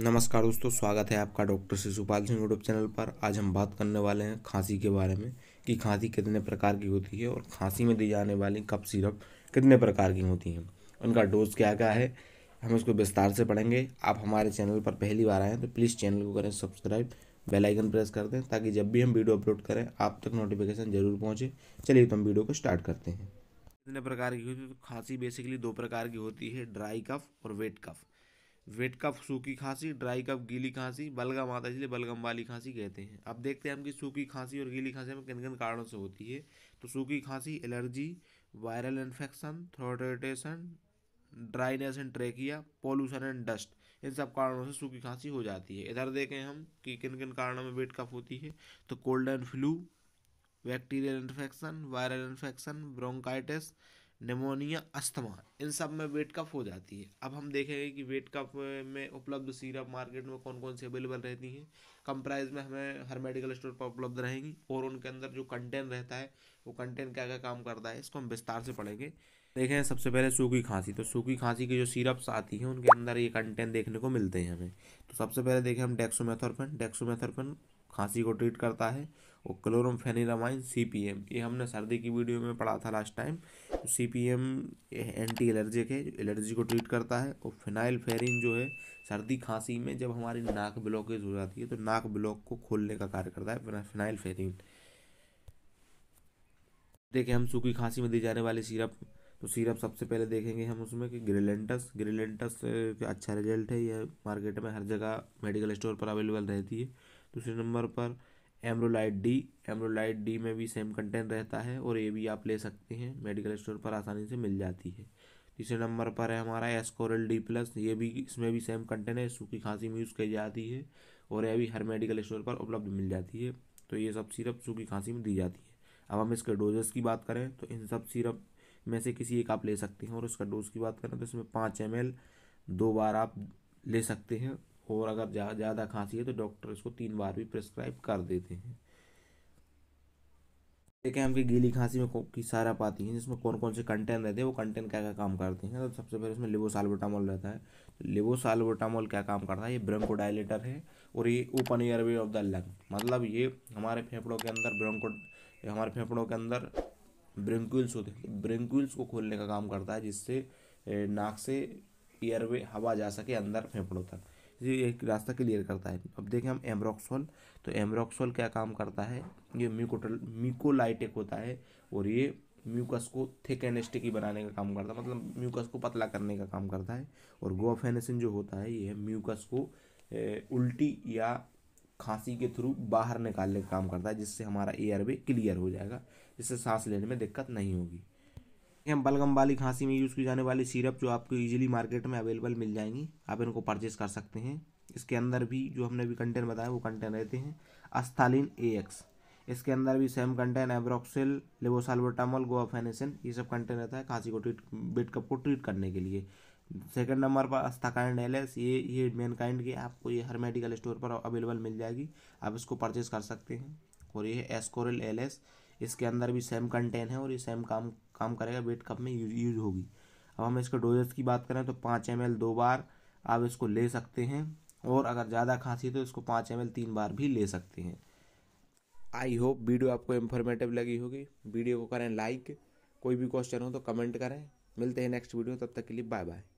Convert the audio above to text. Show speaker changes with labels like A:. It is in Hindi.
A: नमस्कार दोस्तों स्वागत है आपका doctor Shishupal Singh YouTube channel पर आज हम बात करने वाले हैं खांसी के बारे में कि खांसी कितने प्रकार की होती है और खांसी में दी जाने वाली कप सिरप कितने प्रकार की होती हैं उनका डोज क्या क्या है हम इसको विस्तार से पढ़ेंगे आप हमारे चैनल पर पहली बार आएँ तो प्लीज़ चैनल को करें सब्सक्राइब बेलाइकन प्रेस कर दें ताकि जब भी हम वीडियो अपलोड करें आप तक नोटिफिकेशन ज़रूर पहुँचे चलिए तो हम वीडियो को स्टार्ट करते हैं कितने प्रकार की होती है तो खांसी बेसिकली दो प्रकार की होती है ड्राई कफ और वेट कफ वेट कफ सूखी खांसी ड्राई कफ गीली खांसी बलगम आता है इसलिए बलगम वाली खांसी कहते हैं अब देखते हैं हम कि सूखी खांसी और गीली खांसी में किन किन कारणों से होती है तो सूखी खांसी एलर्जी वायरल इन्फेक्शन थ्रोटेशन dryness and trachea pollution and dust इन सब कारणों से सूखी खांसी हो जाती है इधर देखें हम कि किन किन कारणों में वेट कफ होती है तो cold and flu bacterial infection viral infection bronchitis pneumonia asthma इन सब में वेट कफ हो जाती है अब हम देखेंगे कि वेट कफ में उपलब्ध सीरप मार्केट में कौन कौन सी अवेलेबल रहती हैं कम प्राइस में हमें हर मेडिकल स्टोर पर उपलब्ध रहेंगी और उनके अंदर जो कंटेंट रहता है वो कंटेंट क्या क्या काम करता है इसको हम विस्तार से पढ़ेंगे देखें सबसे पहले सूखी खांसी तो सूखी खांसी की जो सीरप्स आती हैं उनके अंदर ये कंटेंट देखने को मिलते हैं हमें तो सबसे पहले देखें हम डेक्सोमेथोरफन डेक्सोमेथोरपन खांसी को ट्रीट करता है और क्लोरमफेनिरामाइन सी पी एम ये हमने सर्दी की वीडियो में पढ़ा था last time C P M anti allergic है एलर्जी को ट्रीट करता है और फिनाइल फेरिन जो है सर्दी खांसी में जब हमारी नाक ब्लॉकेज हो जाती है तो नाक ब्लॉक को खोलने का कार्य करता है फिनाइल फेरिन देखें हम सूखी खांसी में दी जाने वाले सिरप तो सिरप सबसे पहले देखेंगे हम उसमें कि ग्रिलेंटस ग्रिलेंटस का अच्छा रिजल्ट है यह मार्केट में हर जगह मेडिकल स्टोर पर अवेलेबल रहती है दूसरे नंबर पर एमरोलाइट डी एमरोलाइट डी में भी सेम कंटेंट रहता है और ये भी आप ले सकते हैं मेडिकल स्टोर पर आसानी से मिल जाती है तीसरे नंबर पर है हमारा एस्कोरल डी प्लस ये भी इसमें भी सेम कंटेंट है सूखी खांसी में यूज़ की जाती है और यह भी हर मेडिकल स्टोर पर उपलब्ध मिल जाती है तो ये सब सिरप सूखी खांसी में दी जाती है अब हम इसके डोजेस की बात करें तो इन सब सिरप में से किसी एक आप ले सकते हैं और उसका डोज की बात करें तो इसमें पाँच एम दो बार आप ले सकते हैं और अगर ज़्यादा जा, खांसी है तो डॉक्टर इसको तीन बार भी प्रिस्क्राइब कर देते हैं देखें हम कि गीली खांसी में की सारा पाती है जिसमें कौन कौन से कंटेंट रहते हैं वो कंटेंट क्या क्या काम करते हैं तो सबसे पहले इसमें लिबोसालबोटामोल रहता है तो लिबोसालबोटामोल क्या काम करता है ये ब्रोंकोडाइलेटर है और ये open airway of the lung मतलब ये हमारे फेफड़ों के अंदर ब्रंको हमारे फेफड़ों के अंदर ब्रिंक्यूल्स होते हैं ब्रिंक्यूल्स को खोलने का काम करता है जिससे नाक से वे हवा जा सके अंदर फेफड़ों तक ये एक रास्ता क्लियर करता है अब देखें हम एमरॉक्सोल तो एमरॉक्सोल क्या काम करता है ये म्यूकोटल म्यूकोलाइटिक होता है और ये म्यूकस को थिक एंड स्टिकी बनाने का काम करता है मतलब म्यूकस को पतला करने का काम करता है और गोफेनेसिन जो होता है ये म्यूकस को ए, उल्टी या खांसी के थ्रू बाहर निकालने का काम करता है जिससे हमारा एयरवे क्लियर हो जाएगा जिससे सांस लेने में दिक्कत नहीं होगी एवं बलगम वाली खांसी में यूज़ की जाने वाली सिरप जो आपको ईजिली मार्केट में अवेलेबल मिल जाएंगी आप इनको परचेज कर सकते हैं इसके अंदर भी जो हमने भी कंटेंट बताया वो कंटेंट रहते हैं अस्थालीन ए एक्स इसके अंदर भी सेम कंटेंट एब्रोक्सिल लेबोसालबोटामोल गोवाफेनेसिन ये सब कंटेंट रहता है खांसी को ट्रीट बेड कप को ट्रीट करने के लिए सेकंड नंबर पर अस्थाकाइंड एल एस ये ये मेन काइंड की आपको ये हर मेडिकल स्टोर पर अवेलेबल मिल जाएगी आप इसको परचेज कर सकते हैं और ये है एस्कोरल एल एस इसके अंदर भी सेम कंटेंट है और ये सेम काम काम करेगा वेट कप में यूज यूज होगी अब हम इसके डोजेस की बात करें तो पाँच एम दो बार आप इसको ले सकते हैं और अगर ज़्यादा खांसी तो इसको पाँच एम तीन बार भी ले सकते हैं आई होप वीडियो आपको इन्फॉर्मेटिव लगी होगी वीडियो को करें लाइक कोई भी क्वेश्चन हो तो कमेंट करें मिलते हैं नेक्स्ट वीडियो तब तक के लिए बाय बाय